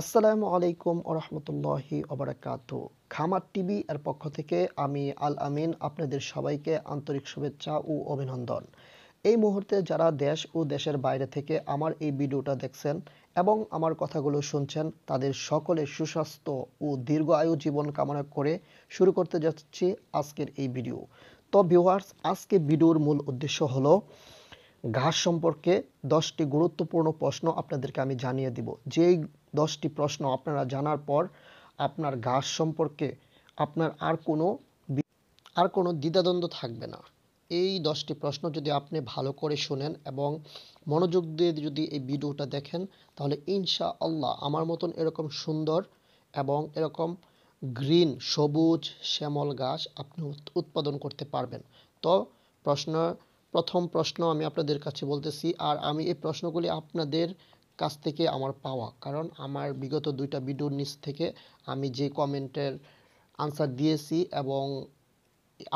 আসসালামু আলাইকুম ওরহমতুল্লাহি অবরাকাত খামার টিভি এর পক্ষ থেকে আমি আল আমিন আপনাদের সবাইকে আন্তরিক শুভেচ্ছা ও অভিনন্দন এই মুহূর্তে যারা দেশ ও দেশের বাইরে থেকে আমার এই ভিডিওটা দেখছেন এবং আমার কথাগুলো শুনছেন তাদের সকলে সুস্বাস্থ্য ও দীর্ঘ আয়ু জীবন কামনা করে শুরু করতে যাচ্ছি আজকের এই ভিডিও তো ভিউয়ার্স আজকে ভিডিওর মূল উদ্দেশ্য হলো ঘাস সম্পর্কে দশটি গুরুত্বপূর্ণ প্রশ্ন আপনাদেরকে আমি জানিয়ে দিব যেই দশটি প্রশ্ন আপনারা জানার পর আপনার গাছ সম্পর্কে আপনার আর কোনো আর কোনো দ্বিধাদ্বন্দ্ব থাকবে না এই দশটি প্রশ্ন যদি আপনি ভালো করে শোনেন এবং মনোযোগ দিয়ে যদি এই ভিডিওটা দেখেন তাহলে ইনশা আল্লাহ আমার মতন এরকম সুন্দর এবং এরকম গ্রিন সবুজ শ্যামল গাছ আপনি উৎপাদন করতে পারবেন তো প্রশ্ন প্রথম প্রশ্ন আমি আপনাদের কাছে বলতেছি আর আমি এই প্রশ্নগুলি আপনাদের কাছ থেকে আমার পাওয়া কারণ আমার বিগত দুইটা ভিডিওর নিচ থেকে আমি যে কমেন্টের আনসার দিয়েছি এবং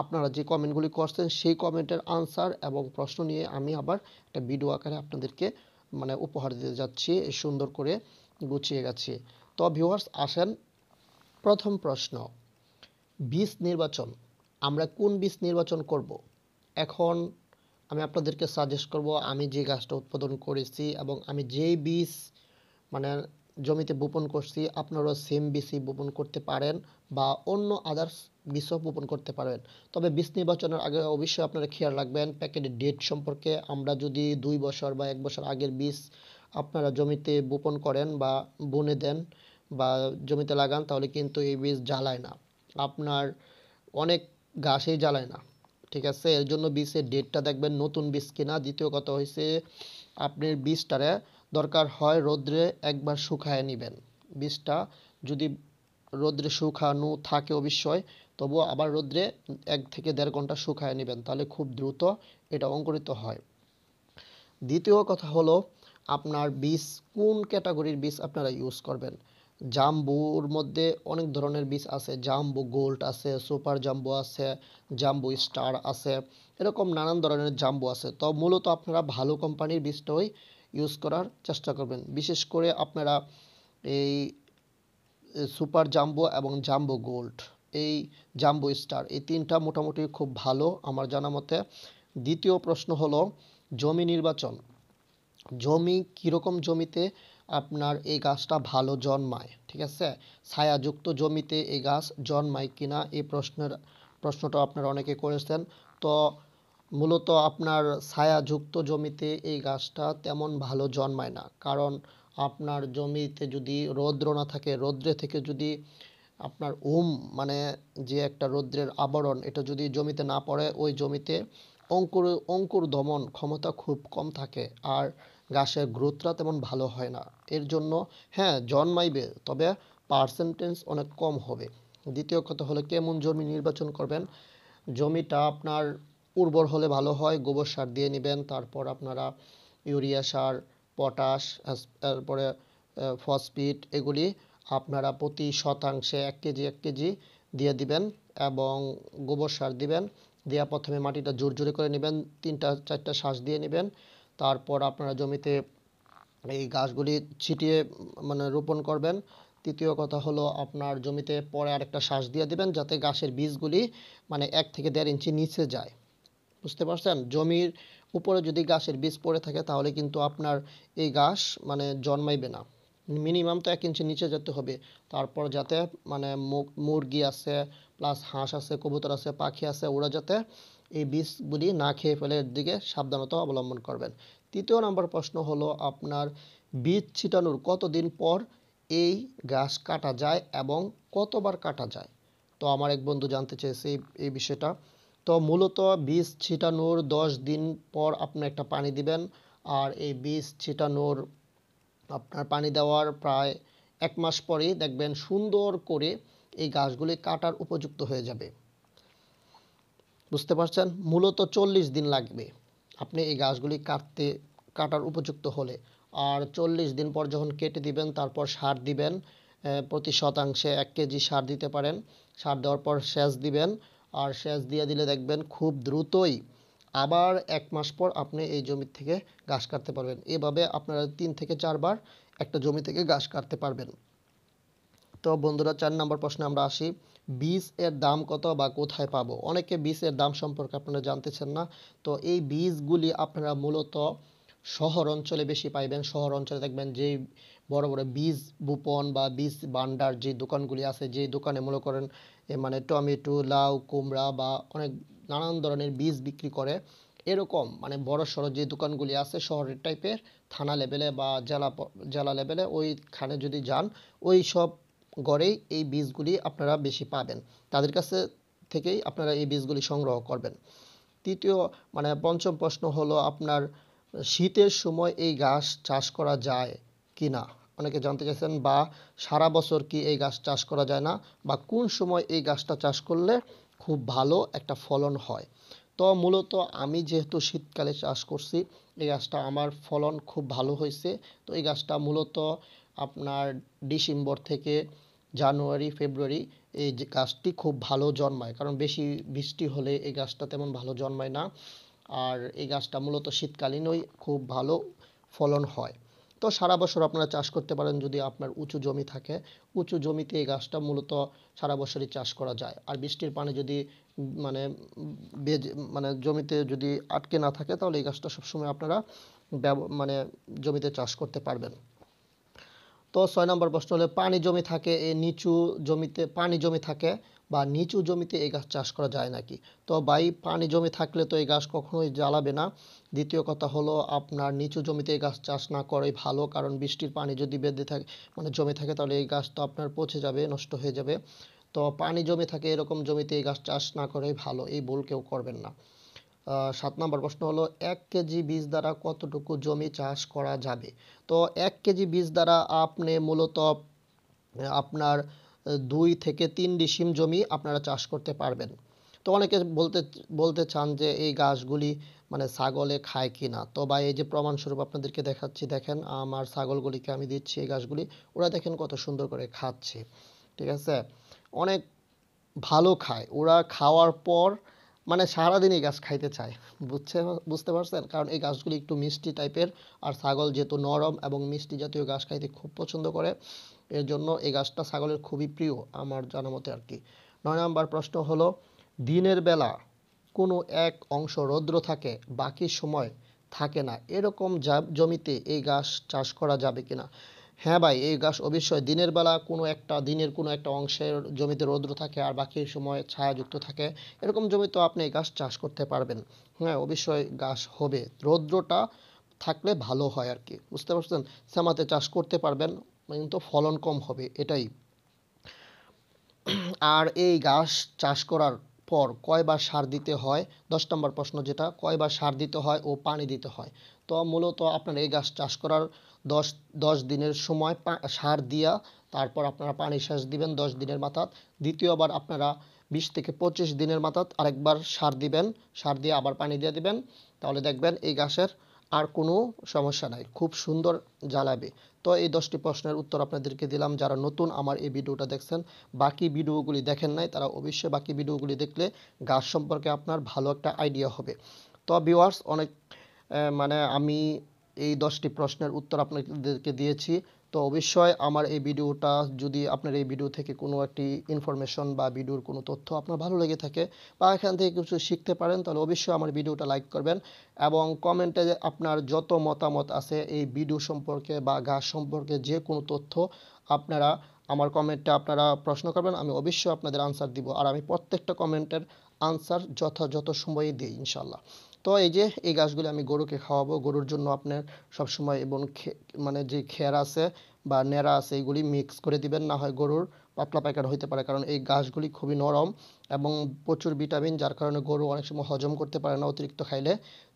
আপনারা যে কমেন্টগুলি করছেন সেই কমেন্টের আনসার এবং প্রশ্ন নিয়ে আমি আবার একটা ভিডিও আকারে আপনাদেরকে মানে উপহার দিতে যাচ্ছি সুন্দর করে গুছিয়ে গেছি তো ভিউয়ার্স আসেন প্রথম প্রশ্ন বীজ নির্বাচন আমরা কোন বীজ নির্বাচন করব এখন আমি আপনাদেরকে সাজেস্ট করব আমি যে গাছটা উৎপাদন করেছি এবং আমি যেই বীজ মানে জমিতে বপন করছি আপনারাও সেম বীজই বপন করতে পারেন বা অন্য আদার্স বীজও বপন করতে পারবেন তবে বীজ নির্বাচনের আগে অবশ্যই আপনারা খেয়াল রাখবেন প্যাকেটের ডেট সম্পর্কে আমরা যদি দুই বছর বা এক বছর আগের বীজ আপনারা জমিতে বপন করেন বা বনে দেন বা জমিতে লাগান তাহলে কিন্তু এই বীজ জ্বালায় না আপনার অনেক গাছই জ্বালায় না ঠিক আছে এর জন্য বীজের ডেটটা দেখবেন নতুন বীজ কিনা দ্বিতীয় কথা হয়েছে আপনার বীজটারে দরকার হয় রোদ্রে একবার শুকায় নেবেন বীজটা যদি রোদ্রে শুকানো থাকে অবশ্যই তবু আবার রোদ্রে এক থেকে দেড় ঘন্টা শুকায় নেবেন তাহলে খুব দ্রুত এটা অঙ্কুরিত হয় দ্বিতীয় কথা হলো আপনার বীজ কোন ক্যাটাগরির বীজ আপনারা ইউজ করবেন জাম্বুর মধ্যে অনেক ধরনের বীজ আছে জাম্বু গোল্ড আছে সুপার জাম্বু আছে জাম্বু স্টার আছে এরকম নানান ধরনের জাম্বু আছে তো মূলত আপনারা ভালো কোম্পানির বীজটাই ইউজ করার চেষ্টা করবেন বিশেষ করে আপনারা এই সুপার জাম্বু এবং জাম্বু গোল্ড এই জাম্বু স্টার এই তিনটা মোটামুটি খুব ভালো আমার জানা মতে দ্বিতীয় প্রশ্ন হলো জমি নির্বাচন জমি কীরকম জমিতে আপনার এই গাছটা ভালো জন্মায় ঠিক আছে ছায়াযুক্ত জমিতে এই গাছ জন্মায় কিনা এই প্রশ্নের প্রশ্নটা আপনারা অনেকে করেছেন তো মূলত আপনার ছায়াযুক্ত জমিতে এই গাছটা তেমন ভালো জন্মায় না কারণ আপনার জমিতে যদি রৌদ্র না থাকে রৌদ্রে থেকে যদি আপনার উম মানে যে একটা রৌদ্রের আবরণ এটা যদি জমিতে না পড়ে ওই জমিতে অঙ্কুর অঙ্কুর দমন ক্ষমতা খুব কম থাকে আর গাছের গ্রোথটা তেমন ভালো হয় না এর জন্য হ্যাঁ জন্মাইবে তবে পার্সেন্টেজ অনেক কম হবে দ্বিতীয় কথা হলো কেমন জমি নির্বাচন করবেন জমিটা আপনার উর্বর হলে ভালো হয় গোবর সার দিয়ে নেবেন তারপর আপনারা ইউরিয়া সার পটাশ তারপরে ফসফেট এগুলি আপনারা প্রতি শতাংশে এক কেজি এক কেজি দিয়ে দিবেন এবং গোবর সার দিবেন দেওয়া প্রথমে মাটিটা জোর জোরে করে নেবেন তিনটা চারটা শ্বাস দিয়ে নেবেন তারপর আপনারা জমিতে এই গাছগুলি ছিটিয়ে মানে রোপণ করবেন তৃতীয় কথা হলো আপনার জমিতে পরে আরেকটা শ্বাস দিয়ে দিবেন যাতে গাছের বীজগুলি মানে এক থেকে দেড় ইঞ্চি নিচে যায় বুঝতে পারছেন জমির উপরে যদি গাছের বীজ পড়ে থাকে তাহলে কিন্তু আপনার এই গাছ মানে জন্মাইবে না মিনিমাম তো এক ইঞ্চি নিচে যেতে হবে তারপর যাতে মানে মুরগি আছে প্লাস হাঁস আছে কবুতর আছে পাখি আছে ওরা যাতে এই বীজগুলি না খেয়ে ফেলে এর দিকে সাবধানতা অবলম্বন করবেন তৃতীয় নম্বর প্রশ্ন হলো আপনার বীজ ছিটানোর কতদিন পর এই গাছ কাটা যায় এবং কতবার কাটা যায় তো আমার এক বন্ধু জানতে চেয়েছে এই বিষয়টা তো মূলত বীজ ছিটানোর দশ দিন পর আপনি একটা পানি দিবেন আর এই বীজ ছিটানোর আপনার পানি দেওয়ার প্রায় এক মাস পরেই দেখবেন সুন্দর করে এই গাছগুলি কাটার উপযুক্ত হয়ে যাবে বুঝতে পারছেন মূলত চল্লিশ দিন লাগবে আপনি এই গাছগুলি কাটতে কাটার উপযুক্ত হলে আর চল্লিশ দিন পর যখন কেটে দিবেন তারপর সার দিবেন প্রতি শতাংশে এক কেজি সার দিতে পারেন সার দেওয়ার পর সেচ দিবেন আর সেচ দিয়ে দিলে দেখবেন খুব দ্রুতই আবার এক মাস পর আপনি এই জমি থেকে গাছ কাটতে পারবেন এভাবে আপনারা তিন থেকে চারবার একটা জমি থেকে গাছ কাটতে পারবেন তো বন্ধুরা চার নম্বর প্রশ্নে আমরা আসি বীজ এর দাম কত বা কোথায় পাবো অনেকে বীজ এর দাম সম্পর্কে আপনারা জানতেছেন না তো এই বীজগুলি আপনারা মূলত শহর অঞ্চলে বেশি পাইবেন শহর অঞ্চলে দেখবেন যেই বড় বড় বীজ বুপন বা বীজ ভান্ডার যে দোকানগুলি আছে যে দোকানে মনে করেন মানে টমেটো লাউ কুমড়া বা অনেক নানান ধরনের বীজ বিক্রি করে এরকম মানে বড় সড়ো যে দোকানগুলি আছে শহরের টাইপের থানা লেভেলে বা জেলা জেলা লেভেলে ওইখানে যদি যান ওই সব গড়েই এই বীজগুলি আপনারা বেশি পাবেন তাদের কাছে থেকেই আপনারা এই বীজগুলি সংগ্রহ করবেন তৃতীয় মানে পঞ্চম প্রশ্ন হলো আপনার শীতের সময় এই গাছ চাষ করা যায় কি না অনেকে জানতে চাইছেন বা সারা বছর কি এই গাছ চাষ করা যায় না বা কোন সময় এই গাছটা চাষ করলে খুব ভালো একটা ফলন হয় তো মূলত আমি যেহেতু শীতকালে চাষ করছি এই গাছটা আমার ফলন খুব ভালো হয়েছে তো এই গাছটা মূলত আপনার ডিসেম্বর থেকে জানুয়ারি ফেব্রুয়ারি এই যে গাছটি খুব ভালো জন্মায় কারণ বেশি বৃষ্টি হলে এই গাছটা তেমন ভালো জন্মায় না আর এই গাছটা মূলত শীতকালীনই খুব ভালো ফলন হয় তো সারা বছর আপনারা চাষ করতে পারেন যদি আপনার উঁচু জমি থাকে উঁচু জমিতে এই গাছটা মূলত সারা বছরই চাষ করা যায় আর বৃষ্টির পানি যদি মানে বেজ মানে জমিতে যদি আটকে না থাকে তাহলে এই গাছটা সবসময় আপনারা মানে জমিতে চাষ করতে পারবেন তো ছয় নম্বর প্রশ্ন হলে পানি জমি থাকে এই নিচু জমিতে পানি জমি থাকে বা নিচু জমিতে এই গাছ চাষ করা যায় নাকি তো ভাই পানি জমি থাকলে তো এই গাছ কখনোই জ্বালাবে না দ্বিতীয় কথা হলো আপনার নিচু জমিতে এই গাছ চাষ না করাই ভালো কারণ বৃষ্টির পানি যদি বেঁধে থাকে মানে জমে থাকে তাহলে এই গাছ তো আপনার পচে যাবে নষ্ট হয়ে যাবে তো পানি জমে থাকে এরকম জমিতে এই গাছ চাষ না করাই ভালো এই ভুল কেউ করবেন না সাত নম্বর প্রশ্ন হলো এক কেজি বীজ দ্বারা কতটুকু জমি চাষ করা যাবে তো এক কেজি বীজ দ্বারা আপনি মূলত আপনার দুই থেকে তিন ডিসিম জমি আপনারা চাষ করতে পারবেন তো অনেকে বলতে বলতে চান যে এই গাছগুলি মানে ছাগলে খায় কি না তো বা এই যে প্রমাণস্বরূপ আপনাদেরকে দেখাচ্ছি দেখেন আমার ছাগলগুলিকে আমি দিচ্ছি এই গাছগুলি ওরা দেখেন কত সুন্দর করে খাচ্ছে ঠিক আছে অনেক ভালো খায় ওরা খাওয়ার পর মানে সারাদিন এই গাছ খাইতে চায় বুঝছে বুঝতে পারছেন কারণ এই গাছগুলি একটু মিষ্টি টাইপের আর ছাগল যেহেতু নরম এবং মিষ্টি জাতীয় গাছ খাইতে খুব পছন্দ করে এর জন্য এই গাছটা ছাগলের খুবই প্রিয় আমার জানা মতে আর কি নয় নম্বর প্রশ্ন হলো দিনের বেলা কোনো এক অংশ রৌদ্র থাকে বাকি সময় থাকে না এরকম জমিতে এই গাছ চাষ করা যাবে কিনা হ্যাঁ ভাই এই গাছ অবশ্যই দিনের বেলা কোনো একটা দিনের কোনো একটা অংশের জমিতে রৌদ্র থাকে আর বাকি সময় ছায়াযুক্ত থাকে এরকম জমিতেও আপনি এই গাছ চাষ করতে পারবেন হ্যাঁ অবশ্যই গাছ হবে রৌদ্রটা থাকলে ভালো হয় আর কি বুঝতে পারছেন শ্যামাতে চাষ করতে পারবেন কিন্তু ফলন কম হবে এটাই আর এই গাছ চাষ করার পর কয়বার সার দিতে হয় দশ নম্বর প্রশ্ন যেটা কয়বার সার দিতে হয় ও পানি দিতে হয় তো মূলত আপনার এই গাছ চাষ করার দশ দশ দিনের সময় সার দিয়া তারপর আপনারা পানি সেচ দিবেন দশ দিনের মাথাত দ্বিতীয়বার আপনারা বিশ থেকে পঁচিশ দিনের মাথাত আরেকবার সার দিবেন সার দিয়ে আবার পানি দিয়ে দিবেন তাহলে দেখবেন এই গাছের আর কোনো সমস্যা নাই খুব সুন্দর জ্বালাবে তো এই দশটি প্রশ্নের উত্তর আপনাদেরকে দিলাম যারা নতুন আমার এই ভিডিওটা দেখছেন বাকি ভিডিওগুলি দেখেন নাই তারা অবশ্যই বাকি ভিডিওগুলি দেখলে গাছ সম্পর্কে আপনার ভালো একটা আইডিয়া হবে তো ভিওয়ার্স অনেক মানে আমি এই দশটি প্রশ্নের উত্তর আপনাদেরকে দিয়েছি তো অবশ্যই আমার এই ভিডিওটা যদি আপনার এই ভিডিও থেকে কোনো একটি ইনফরমেশন বা ভিডিওর কোনো তথ্য আপনার ভালো লেগে থাকে বা এখান থেকে কিছু শিখতে পারেন তাহলে অবশ্যই আমার ভিডিওটা লাইক করবেন এবং কমেন্টে আপনার যত মতামত আছে এই ভিডিও সম্পর্কে বা গাছ সম্পর্কে যে কোনো তথ্য আপনারা আমার কমেন্টে আপনারা প্রশ্ন করবেন আমি অবশ্যই আপনাদের আনসার দিব আর আমি প্রত্যেকটা কমেন্টের আনসার যথাযথ সময়ে দিই ইনশাল্লাহ তো এই যে এই গাছগুলো আমি গরুকে খাওয়াবো গরুর জন্য আপনার সবসময় এবং মানে যে খের আছে বা নেড়া আছে এইগুলি মিক্স করে দিবেন না হয় গরুর পাতলা পায়খানা হইতে পারে কারণ এই গাছগুলি খুবই নরম এবং প্রচুর ভিটামিন যার কারণে গরু অনেক সময় হজম করতে পারে না অতিরিক্ত খাইলে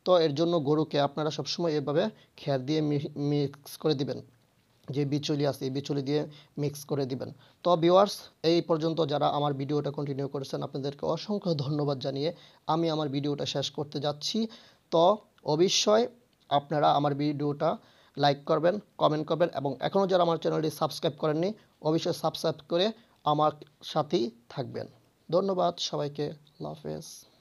তো এর জন্য গরুকে আপনারা সবসময় এভাবে খেয়ার দিয়ে মিক্স করে দিবেন যে বিচলি আছে এই বিচলি দিয়ে মিক্স করে দিবেন তো ভিওয়ার্স এই পর্যন্ত যারা আমার ভিডিওটা কন্টিনিউ করেছেন আপনাদেরকে অসংখ্য ধন্যবাদ জানিয়ে আমি আমার ভিডিওটা শেষ করতে যাচ্ছি তো অবশ্যই আপনারা আমার ভিডিওটা লাইক করবেন কমেন্ট করবেন এবং এখনও যারা আমার চ্যানেলটি সাবস্ক্রাইব করেননি অবশ্যই সাবস্ক্রাইব করে আমার সাথেই থাকবেন ধন্যবাদ সবাইকে আল্লাহ হাফেজ